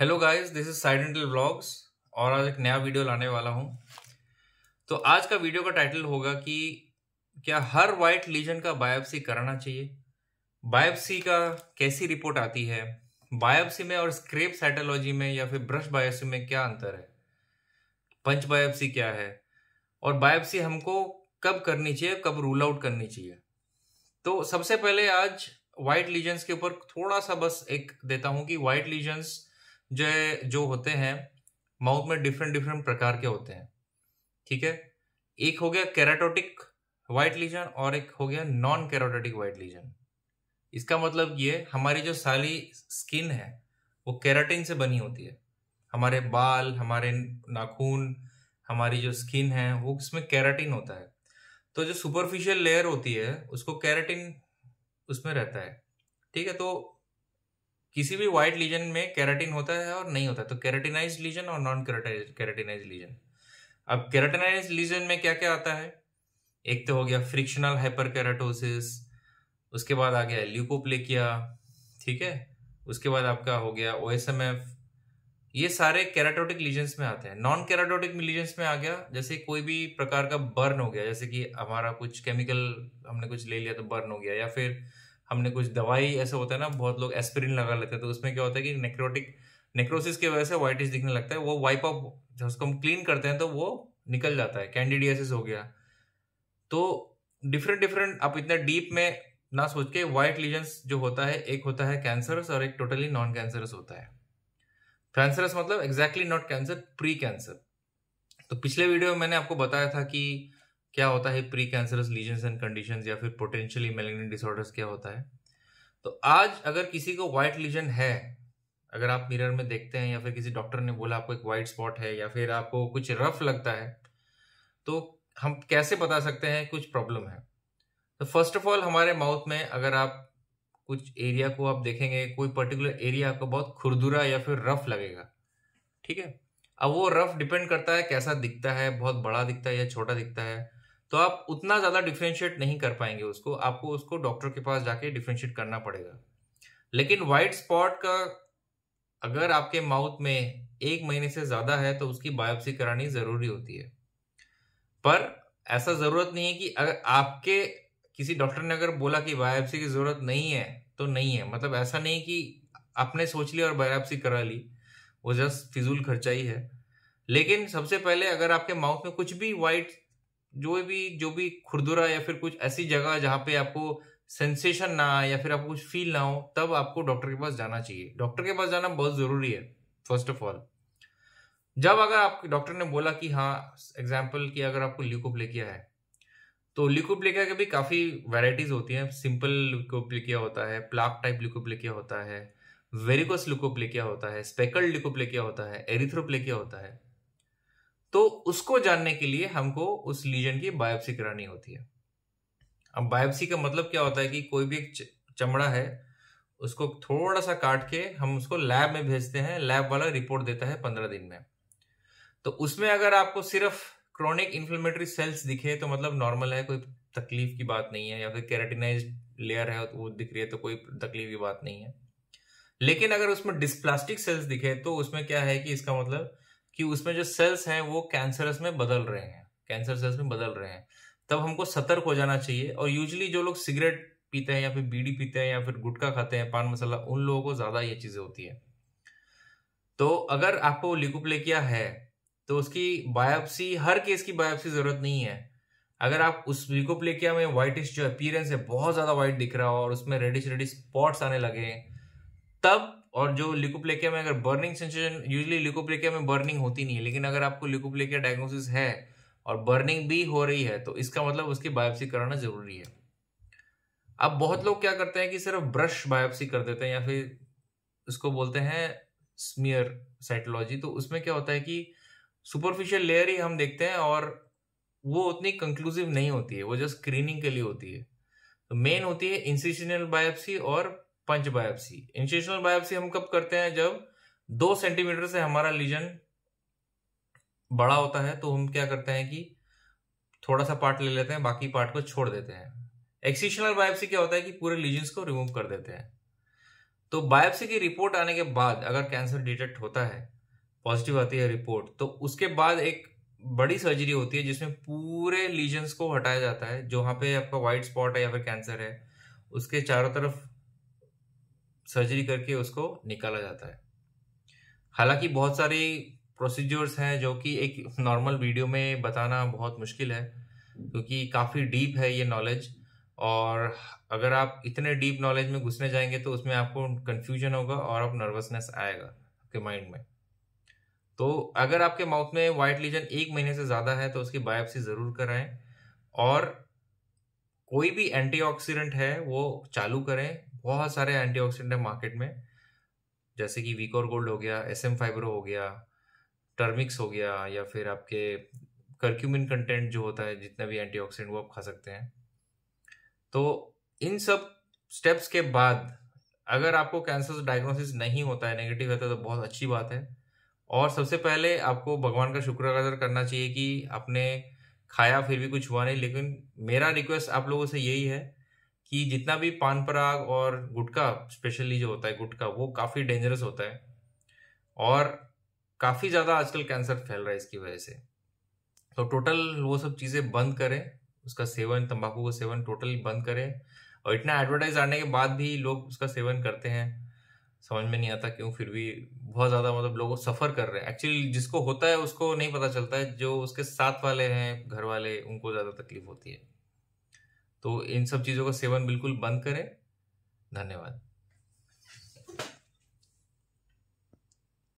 hello guys this is साइडेंटल blogs और आज एक नया वीडियो लाने वाला हूं तो आज का वीडियो का टाइटल होगा कि क्या हर वाइट लीजन का बायोप्सी कराना चाहिए बायोप्सी का कैसी रिपोर्ट आती है बायोप्सी में और स्क्रेप साइटोलॉजी में या फिर ब्रश बायोप्सी में क्या अंतर है पंच बायोप्सी क्या है और बायोप्सी हमको कब करनी चाहिए कब रूल आउट करनी चाहिए तो सबसे पहले आज वाइट लीजन्स के ऊपर थोड़ा सा बस एक देता हूं कि वाइट लीजन्स जो जो होते हैं माउथ में डिफरेंट डिफरेंट प्रकार के होते हैं ठीक है एक हो गया कैराटोटिक वाइट लीजन और एक हो गया नॉन कैराटोटिक वाइट लीजन इसका मतलब ये हमारी जो साली स्किन है वो कैराटिन से बनी होती है हमारे बाल हमारे नाखून हमारी जो स्किन है वो उसमें कैराटिन होता है तो जो सुपरफिशियल लेयर होती है उसको कैराटिन उसमें रहता है ठीक है तो किसी भी वाइट लीजन में केराटिन होता है और नहीं होता है तो केराटिनाइज लीजन और नॉन केराटिनाइज लीजन अब केराटिनाइज लीजन में क्या क्या आता है एक तो हो गया फ्रिक्शनल हाइपर केराटोसिस उसके बाद आ गया ल्यूकोप्लेकिया ठीक है उसके बाद आपका हो गया ओ ये सारे कैराटोटिक लीजन्स में आते हैं नॉन कैराटोटिक लीजन्स में आ गया जैसे कोई भी प्रकार का बर्न हो गया जैसे कि हमारा कुछ केमिकल हमने कुछ ले लिया तो बर्न हो गया या फिर हमने कुछ दवाई ऐसे होता है ना बहुत लोग एस्पिरिन लगा लेते हैं तो उसमें क्या होता है कि नेक्रोटिक नेक्रोसिस की वजह से व्हाइटिश दिखने लगता है वो वाइप अप जब उसको हम क्लीन करते हैं तो वो निकल जाता है कैंडिडियासिस हो गया तो डिफरेंट डिफरेंट आप इतना डीप में ना सोच के वाइट लीजन्स जो होता है एक होता है कैंसरस और एक टोटली नॉन कैंसरस होता है कैंसरस मतलब exactly not cancer pre cancer तो पिछले वीडियो में मैंने आपको बताया था कि क्या होता है pre cancerous lesions and conditions या फिर पोटेंशियली मेलेग्नेंट डिसऑर्डर्स क्या होता है तो आज अगर किसी को वाइट लीजन है अगर आप मिरर में देखते हैं या फिर किसी डॉक्टर ने बोला आपको एक वाइट स्पॉट है या फिर आपको कुछ रफ लगता है तो हम कैसे बता सकते हैं कुछ प्रॉब्लम है तो फर्स्ट ऑफ ऑल हमारे माउथ में अगर आप कुछ एरिया को आप देखेंगे कोई पर्टिकुलर एरिया आपको बहुत खुरदुरा या फिर रफ लगेगा ठीक है अब वो रफ डिपेंड करता है कैसा दिखता है बहुत बड़ा दिखता है या छोटा दिखता है तो आप उतना ज़्यादा डिफ्रेंशिएट नहीं कर पाएंगे उसको आपको उसको डॉक्टर के पास जाके डिफ्रेंशिएट करना पड़ेगा लेकिन वाइट स्पॉट का अगर आपके माउथ में एक महीने से ज़्यादा है तो उसकी बायोप्सी करानी ज़रूरी होती है पर ऐसा ज़रूरत नहीं है कि अगर आपके किसी डॉक्टर ने अगर बोला कि बायोप्सी की ज़रूरत नहीं है तो नहीं है मतलब ऐसा नहीं कि आपने सोच लिया और बायोप्सी करा ली वो जस्ट फिजूल खर्चा ही है लेकिन सबसे पहले अगर आपके माउथ में कुछ भी व्हाइट जो भी जो भी खुरदुरा या फिर कुछ ऐसी जगह जहाँ पे आपको सेंसेशन ना आए या फिर आपको कुछ फील ना हो तब आपको डॉक्टर के पास जाना चाहिए डॉक्टर के पास जाना बहुत ज़रूरी है फर्स्ट ऑफ ऑल जब अगर आप डॉक्टर ने बोला कि हाँ एग्जाम्पल कि अगर आपको लेकिया है तो लेकिया के भी काफ़ी वेराइटीज होती हैं सिंपल लेकिया होता है प्लाक टाइप लेकिया होता है वेरिकोस लेकिया होता है स्पेकल्ड लेकिया होता है लेकिया होता है तो उसको जानने के लिए हमको उस लीजन की बायोप्सी करानी होती है अब बायोप्सी का मतलब क्या होता है कि कोई भी एक चमड़ा है उसको थोड़ा सा काट के हम उसको लैब में भेजते हैं लैब वाला रिपोर्ट देता है पंद्रह दिन में तो उसमें अगर आपको सिर्फ क्रॉनिक इन्फ्लेमेटरी सेल्स दिखे तो मतलब नॉर्मल है कोई तकलीफ की बात नहीं है या फिर कैरेटिनाइज लेयर है वो दिख रही है तो कोई तकलीफ की बात नहीं है लेकिन अगर उसमें डिस्प्लास्टिक सेल्स दिखे तो उसमें क्या है कि इसका मतलब कि उसमें जो सेल्स हैं वो कैंसरस में बदल रहे हैं कैंसर सेल्स में बदल रहे हैं तब हमको सतर्क हो जाना चाहिए और यूजली जो लोग सिगरेट पीते हैं या फिर बीड़ी पीते हैं या फिर गुटखा खाते हैं पान मसाला उन लोगों को ज्यादा ये चीजें होती है तो अगर आपको लिकोप्लेकिया है तो उसकी बायोप्सी हर केस की बायोप्सी जरूरत नहीं है अगर आप उस लिकोप्लेकिया में व्हाइटिश जो अपीयरेंस है बहुत ज्यादा व्हाइट दिख रहा हो और उसमें रेडिश रेडिश स्पॉट्स आने लगे तब और जो लिकोप्लेकिया में अगर बर्निंग सेंसेशन यूजली लिकोप्लेकिया में बर्निंग होती नहीं है लेकिन अगर आपको लिकोप्लेकिया डायग्नोसिस है और बर्निंग भी हो रही है तो इसका मतलब उसकी बायोप्सी कराना जरूरी है अब बहुत लोग क्या करते हैं कि सिर्फ ब्रश बायोप्सी कर देते हैं या फिर उसको बोलते हैं स्मियर साइटोलॉजी तो उसमें क्या होता है कि सुपरफिशियल लेयर ही हम देखते हैं और वो उतनी कंक्लूसिव नहीं होती है वो जस्ट स्क्रीनिंग के लिए होती है तो मेन होती है इंसिशनल बायोप्सी और पंच बायोप्सी इंस्टीट्यूशनल बायोप्सी हम कब करते हैं जब दो सेंटीमीटर से हमारा लीजन बड़ा होता है तो हम क्या करते हैं कि थोड़ा सा पार्ट ले लेते हैं बाकी पार्ट को छोड़ देते हैं एक्सीशनल बायोप्सी क्या होता है कि पूरे लीजन को रिमूव कर देते हैं तो बायोप्सी की रिपोर्ट आने के बाद अगर कैंसर डिटेक्ट होता है पॉजिटिव आती है रिपोर्ट तो उसके बाद एक बड़ी सर्जरी होती है जिसमें पूरे लीजन्स को हटाया जाता है जो वहां पे आपका व्हाइट स्पॉट है या फिर कैंसर है उसके चारों तरफ सर्जरी करके उसको निकाला जाता है हालांकि बहुत सारी प्रोसीजर्स हैं जो कि एक नॉर्मल वीडियो में बताना बहुत मुश्किल है क्योंकि काफ़ी डीप है ये नॉलेज और अगर आप इतने डीप नॉलेज में घुसने जाएंगे तो उसमें आपको कन्फ्यूजन होगा और आप नर्वसनेस आएगा आपके माइंड में तो अगर आपके माउथ में वाइट लीजन एक महीने से ज़्यादा है तो उसकी बायोप्सी ज़रूर कराएं और कोई भी एंटीऑक्सीडेंट है वो चालू करें बहुत सारे एंटीऑक्सीडेंट है मार्केट में जैसे कि वीकोर गोल्ड हो गया एस एम फाइब्रो हो गया टर्मिक्स हो गया या फिर आपके करक्यूमिन कंटेंट जो होता है जितना भी एंटीऑक्सीडेंट वो आप खा सकते हैं तो इन सब स्टेप्स के बाद अगर आपको कैंसर डायग्नोसिस नहीं होता है नेगेटिव रहता है तो बहुत अच्छी बात है और सबसे पहले आपको भगवान का शुक्र करना चाहिए कि आपने खाया फिर भी कुछ हुआ नहीं लेकिन मेरा रिक्वेस्ट आप लोगों से यही है कि जितना भी पान पराग और गुटखा स्पेशली जो होता है गुटखा वो काफ़ी डेंजरस होता है और काफ़ी ज़्यादा आजकल कैंसर फैल रहा है इसकी वजह से तो टोटल वो सब चीज़ें बंद करें उसका सेवन तंबाकू का सेवन टोटल बंद करें और इतना एडवर्टाइज आने के बाद भी लोग उसका सेवन करते हैं समझ में नहीं आता क्यों फिर भी बहुत ज़्यादा मतलब लोग सफ़र कर रहे हैं एक्चुअली जिसको होता है उसको नहीं पता चलता है जो उसके साथ वाले हैं घर वाले उनको ज़्यादा तकलीफ होती है तो इन सब चीज़ों का सेवन बिल्कुल बंद करें धन्यवाद